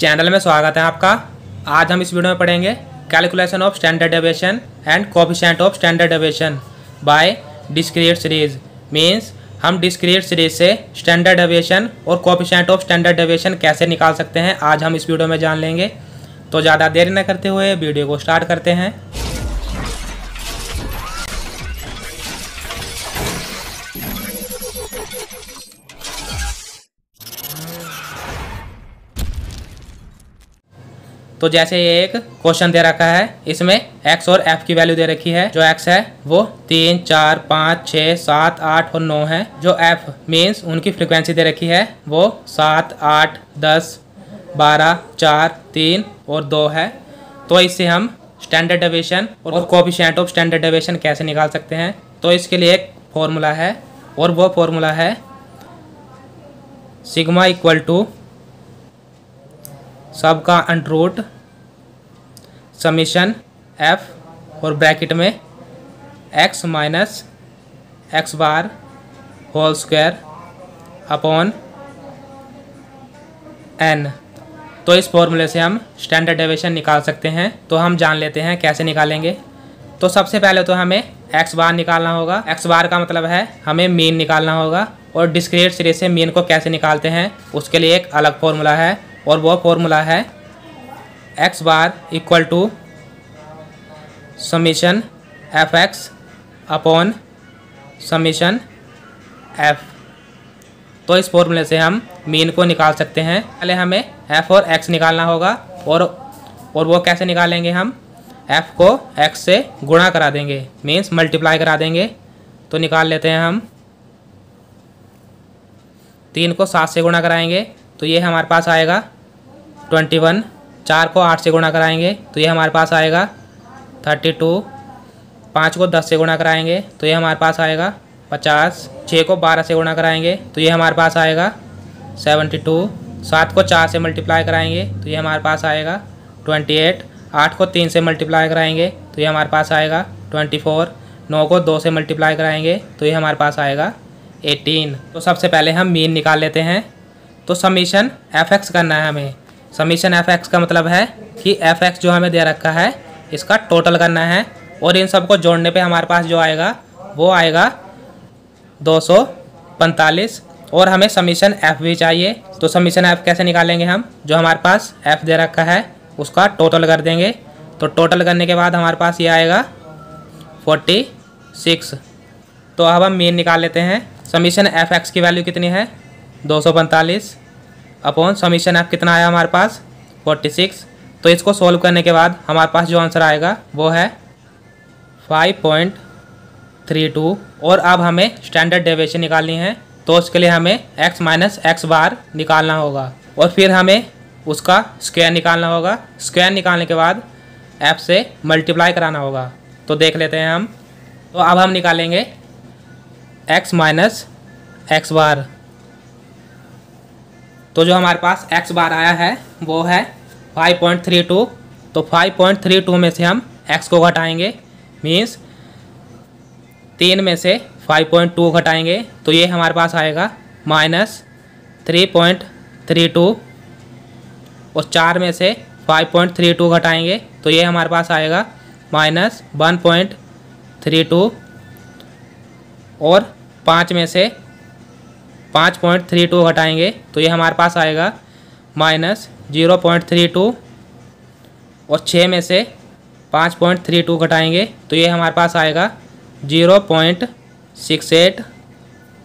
channel में स्वागत है आपका आज हम इस वीडियो में पढ़ेंगे calculation of standard deviation and coefficient of standard deviation by discrete series means हम डिस्क्रीट सीरीज से स्टैंडर्ड डेविएशन और कॉफिशेंट ऑफ स्टैंडर्ड डेविएशन कैसे निकाल सकते हैं आज हम इस वीडियो में जान लेंगे तो ज़्यादा देर न करते हुए वीडियो को स्टार्ट करते हैं तो जैसे ये एक क्वेश्चन दे रखा है इसमें एक्स और एफ की वैल्यू दे रखी है जो एक्स है वो तीन चार पाँच छ सात आठ और नौ है जो एफ मीन्स उनकी फ्रिक्वेंसी दे रखी है वो सात आठ दस बारह चार तीन और दो है तो इससे हम स्टैंडर्ड डिवेशन और कोफिशेंट ऑफ स्टैंडर्ड डिवेशन कैसे निकाल सकते हैं तो इसके लिए एक फॉर्मूला है और वो फॉर्मूला है सिग्मा इक्वल टू सबका अंडरूट समीशन एफ और ब्रैकेट में X minus X bar whole square upon N तो इस फॉर्मूले से हम स्टैंडर्ड डेविएशन निकाल सकते हैं तो हम जान लेते हैं कैसे निकालेंगे तो सबसे पहले तो हमें एक्स बार निकालना होगा एक्स बार का मतलब है हमें मीन निकालना होगा और डिस्क्रीट सीरीज से मीन को कैसे निकालते हैं उसके लिए एक अलग फार्मूला है और वो फॉर्मूला है X bar equal to summation F X upon summation F तो इस फॉर्मूले से हम मीन को निकाल सकते हैं पहले हमें एफ और एक्स निकालना होगा और और वो कैसे निकालेंगे हम एफ को एक्स से गुणा करा देंगे मीन्स मल्टीप्लाई करा देंगे तो निकाल लेते हैं हम तीन को सात से गुणा कराएंगे तो ये हमारे पास आएगा ट्वेंटी वन चार को आठ से गुणा कराएंगे तो ये हमारे पास आएगा थर्टी टू पाँच को दस से गुणा कराएंगे तो ये हमारे पास आएगा पचास छः को बारह से गुणा कराएंगे तो ये हमारे पास आएगा सेवेंटी टू सात को चार से मल्टीप्लाई कराएंगे तो ये हमारे पास आएगा ट्वेंटी एट आठ को तीन से मल्टीप्लाई कराएंगे तो ये हमारे पास आएगा ट्वेंटी फोर नौ को दो से मल्टीप्लाई कराएंगे तो ये हमारे पास आएगा एटीन तो सबसे पहले हम मीन निकाल लेते हैं तो समीशन एफ एक्स करना है हमें समीशन एफ एक्स का मतलब है कि एफ एक्स जो हमें दे रखा है इसका टोटल करना है और इन सबको जोड़ने पे हमारे पास जो आएगा वो आएगा दो और हमें समीशन एफ भी चाहिए तो समीशन एफ कैसे निकालेंगे हम जो हमारे पास एफ दे रखा है उसका टोटल कर देंगे तो टोटल करने के बाद हमारे पास ये आएगा फोर्टी सिक्स तो अब हम मेन निकाल लेते हैं समीशन एफ एक्स की वैल्यू कितनी है दो सौ पैंतालीस अपॉन समीशन एफ कितना आया हमारे पास फोर्टी सिक्स तो इसको सॉल्व करने के बाद हमारे पास जो आंसर आएगा वो है फाइव पॉइंट थ्री टू और अब हमें स्टैंडर्ड डेविएशन निकालनी है तो उसके लिए हमें x माइनस एक्स बार निकालना होगा और फिर हमें उसका स्क्वायर निकालना होगा स्क्वायर निकालने के बाद f से मल्टीप्लाई कराना होगा तो देख लेते हैं हम तो अब हम निकालेंगे x माइनस एक्स बार तो जो हमारे पास x बार आया है वो है 5.32 तो 5.32 में से हम x को घटाएंगे मीन्स तीन में से 5.2 घटाएंगे तो ये हमारे पास आएगा minus three point three two और चार में से फाइव पॉइंट थ्री टू घटाएंगे तो ये हमारे पास आएगा minus one point three two और पाँच में से पाँच पॉइंट थ्री टू घटाएंगे तो ये हमारे पास आएगा minus zero point three two और छः में से पाँच पॉइंट थ्री टू घटाएँगे तो ये हमारे पास आएगा जीरो पॉइंट सिक्स एट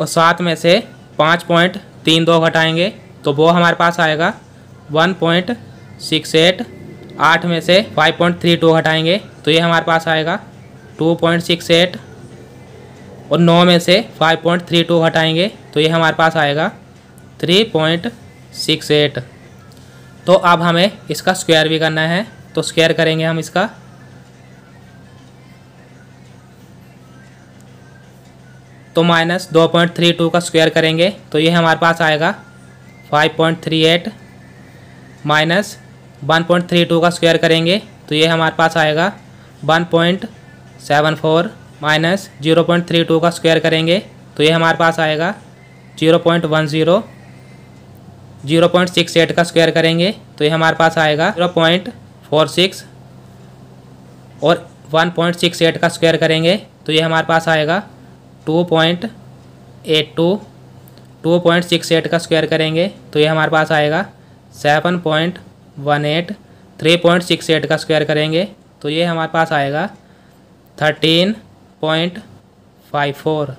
और सात में से पाँच पॉइंट तीन दो घटाएँगे तो वो हमारे पास आएगा वन पॉइंट सिक्स एट आठ में से फाइव पॉइंट थ्री टू घटाएँगे तो ये हमारे पास आएगा टू पॉइंट सिक्स एट और नौ में से फाइव पॉइंट थ्री टू घटाएँगे तो ये हमारे पास आएगा थ्री पॉइंट सिक्स एट तो अब हमें इसका स्क्वायर भी करना है तो स्क्वायर करेंगे हम इसका तो माइनस दो पॉइंट थ्री टू का स्क्वायर करेंगे तो ये हमारे पास आएगा five point three eight minus one point three two का स्क्वायर करेंगे तो ये हमारे पास आएगा one point seven four minus zero point three two का स्क्वायर करेंगे तो ये हमारे पास आएगा zero point one zero zero point six eight का स्क्वायर करेंगे तो ये हमारे पास आएगा जीरो पॉइंट फोर सिक्स और वन पॉइंट सिक्स एट का स्क्वायर करेंगे तो ये हमारे पास आएगा two point eight two two point six eight का स्क्वायर करेंगे तो ये हमारे पास आएगा seven point one eight three point six eight का स्क्वायर करेंगे तो ये हमारे पास आएगा थर्टीन पॉइंट फाइव फोर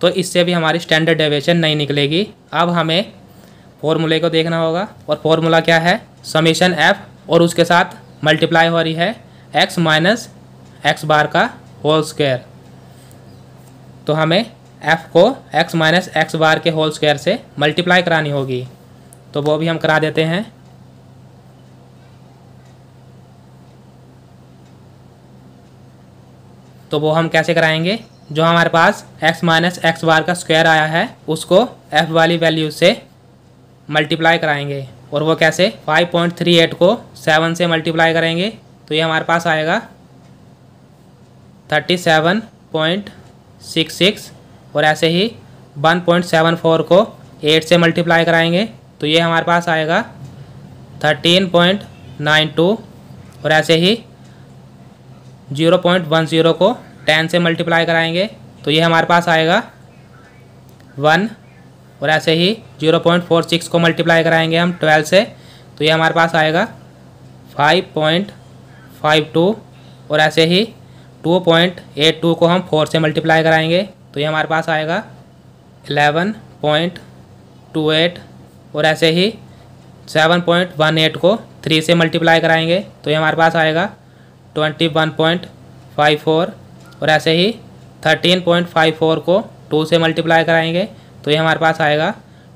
तो इससे भी हमारी स्टैंडर्ड डेविएशन नहीं निकलेगी अब हमें फॉर्मूले को देखना होगा और फॉर्मूला क्या है समीशन एफ और उसके साथ मल्टीप्लाई हो रही है एक्स माइनस एक्स बार का होल स्क्वायर तो हमें एफ़ को एक्स माइनस एक्स बार के होल स्क्वायर से मल्टीप्लाई करानी होगी तो वो भी हम करा देते हैं तो वो हम कैसे कराएंगे जो हमारे पास x माइनस एक्स बार का स्क्वायर आया है उसको f वाली वैल्यू से मल्टीप्लाई कराएंगे और वो कैसे 5.38 को 7 से मल्टीप्लाई करेंगे तो ये हमारे पास आएगा 37.66 और ऐसे ही 1.74 को 8 से मल्टीप्लाई कराएंगे तो ये हमारे पास आएगा 13.92 और ऐसे ही 0.10 को 10 से मल्टीप्लाई कराएंगे तो ये हमारे पास आएगा और ऐसे ही जीरो पॉइंट फोर सिक्स को मल्टीप्लाई कराएंगे हम ट्वेल्व से तो ये हमारे पास आएगा फाइव पॉइंट फाइव टू और ऐसे ही टू पॉइंट एट टू को हम फोर से मल्टीप्लाई कराएंगे तो ये हमारे पास आएगा एलेवन पॉइंट टू एट और ऐसे ही सेवन पॉइंट वन एट को थ्री से मल्टीप्लाई कराएंगे तो ये हमारे पास आएगा twenty one point five four और ऐसे ही थर्टीन पॉइंट फाइव फोर को टू से मल्टीप्लाई कराएंगे तो ये हमारे पास आएगा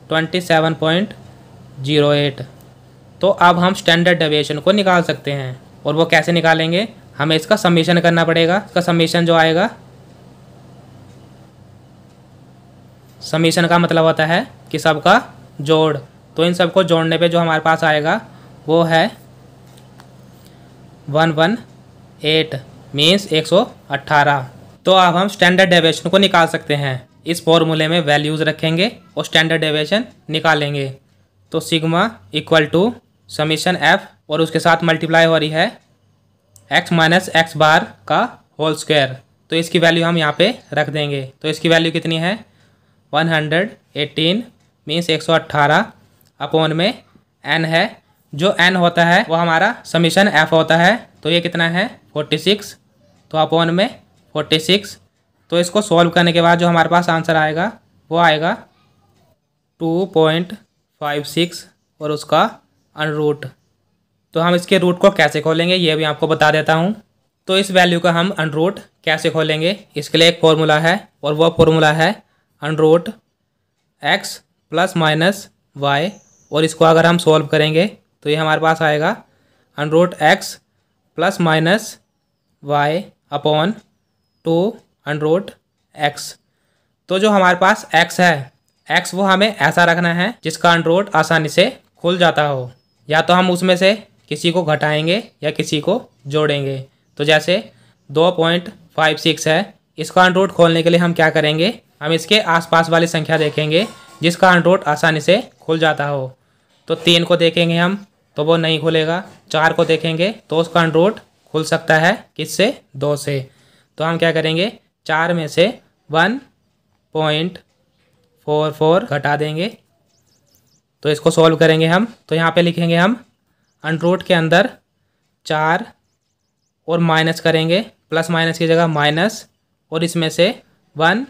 twenty seven point zero eight तो अब हम स्टैंडर्ड डेविएशन को निकाल सकते हैं और वो कैसे निकालेंगे हमें इसका समीशन करना पड़ेगा इसका समीशन जो आएगा समीशन का मतलब होता है कि सबका जोड़ तो इन सबको जोड़ने पे जो हमारे पास आएगा वो है वन वन एट मीन्स एक सौ अट्ठारह तो अब हम स्टैंडर्ड डेविएशन को निकाल सकते हैं इस फॉर्मूले में वैल्यूज़ रखेंगे और स्टैंडर्ड डेविएशन निकालेंगे तो sigma equal to summation F और उसके साथ मल्टीप्लाई हो रही है एक्स माइनस एक्स बार का होल स्क्वायर तो इसकी वैल्यू हम यहाँ पे रख देंगे तो इसकी वैल्यू कितनी है वन हंड्रेड एटीन मीन्स एक सौ अट्ठारह अपोन में एन है जो एन होता है वो हमारा समीशन एफ होता है तो ये कितना है फोर्टी सिक्स तो अपोन में फोर्टी सिक्स तो इसको सॉल्व करने के बाद जो हमारे पास आंसर आएगा वो आएगा टू पॉइंट फाइव सिक्स और उसका अनरूट तो हम इसके रूट को कैसे खोलेंगे ये भी आपको बता देता हूँ तो इस वैल्यू का हम अनरूट कैसे खोलेंगे इसके लिए एक फॉर्मूला है और वह फॉर्मूला है under root X plus minus Y और इसको अगर हम सॉल्व करेंगे तो ये हमारे पास आएगा under root X plus minus Y upon two under root X तो जो हमारे पास एक्स है एक्स वो हमें ऐसा रखना है जिसका अनरोट आसानी से खुल जाता हो या तो हम उसमें से किसी को घटाएंगे या किसी को जोड़ेंगे तो जैसे दो पॉइंट फाइव सिक्स है इसका अनरोट खोलने के लिए हम क्या करेंगे हम इसके आसपास वाली संख्या देखेंगे जिसका अनरोट आसानी से खुल जाता हो तो तीन को देखेंगे हम तो वो नहीं खुलेगा चार को देखेंगे तो उसका अनरोट खुल सकता है किससे दो से तो हम क्या करेंगे चार में से वन पॉइंट फोर फोर घटा देंगे तो इसको सॉल्व करेंगे हम तो यहाँ पे लिखेंगे हम अनरूट के अंदर चार और माइनस करेंगे प्लस माइनस की जगह माइनस और इसमें से वन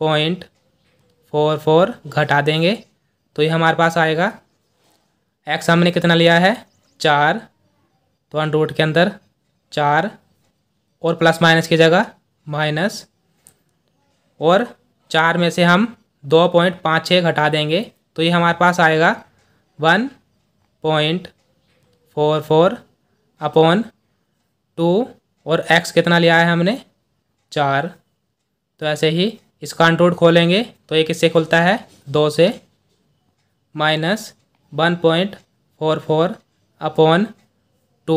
पॉइंट फोर फोर घटा देंगे तो ये हमारे पास आएगा एक्स हमने कितना लिया है चार तो अनरूट के अंदर चार और प्लस माइनस की जगह माइनस और चार में से हम दो पॉइंट पाँच छः घटा देंगे तो ये हमारे पास आएगा one point four four upon two और एक्स कितना लिया है हमने चार तो ऐसे ही इसका अंडरूट खोलेंगे तो ये किससे खुलता है दो से minus one point four four upon two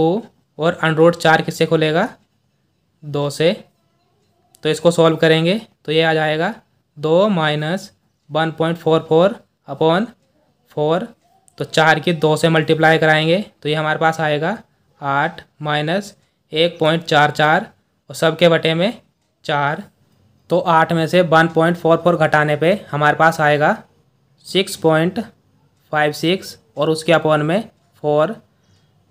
और अंडरूट चार किससे खुलेगा दो से तो इसको सॉल्व करेंगे तो ये आ जाएगा दो minus one point four four upon four तो चार की दो से मल्टीप्लाई कराएंगे तो ये हमारे पास आएगा आठ माइनस एक पॉइंट चार चार और सब के बटे में चार तो आठ में से वन पॉइंट फोर फोर घटाने पे हमारे पास आएगा सिक्स पॉइंट फाइव सिक्स और उसके अपॉन में फोर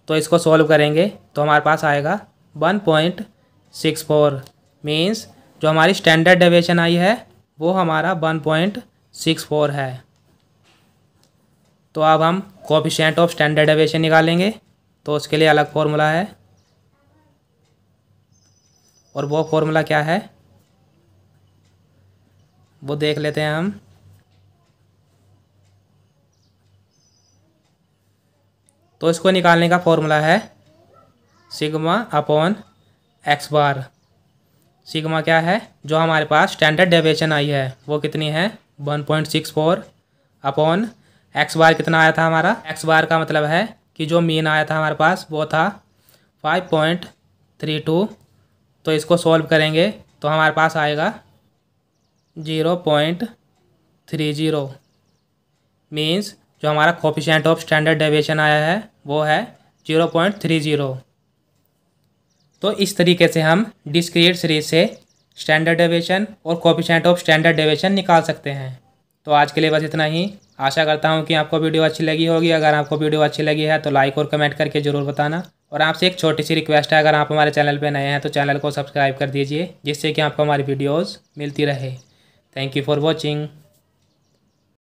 तो इसको सॉल्व करेंगे तो हमारे पास आएगा one point six four means जो हमारी स्टैंडर्ड डेविएशन आई है वो हमारा वन पॉइंट सिक्स फोर है तो अब हम कॉफिशेंट ऑफ स्टैंडर्ड डेविएशन निकालेंगे तो उसके लिए अलग फार्मूला है और वो फार्मूला क्या है वो देख लेते हैं हम तो इसको निकालने का फॉर्मूला है sigma upon X bar sigma क्या है जो हमारे पास स्टैंडर्ड डेविएशन आई है वो कितनी है one point six four upon X bar कितना आया था हमारा एक्स बार का मतलब है कि जो मीन आया था हमारे पास वो था फाइव पॉइंट थ्री टू तो इसको सॉल्व करेंगे तो हमारे पास आएगा zero point three zero means जो हमारा कोफिशेंट ऑफ स्टैंडर्ड डेविएशन आया है वो है ज़ीरो पॉइंट थ्री ज़ीरो तो इस तरीके से हम डिस्क्रिएट सीरीज से स्टैंडर्ड डेविएशन और कॉपीशेंट ऑफ स्टैंडर्ड डेविएशन निकाल सकते हैं तो आज के लिए बस इतना ही आशा करता हूँ कि आपको वीडियो अच्छी लगी होगी अगर आपको वीडियो अच्छी लगी है तो लाइक और कमेंट करके ज़रूर बताना और आपसे एक छोटी सी रिक्वेस्ट है अगर आप हमारे चैनल पर नए हैं तो चैनल को सब्सक्राइब कर दीजिए जिससे कि आपको हमारी वीडियोज़ मिलती रहे थैंक यू फॉर वॉचिंग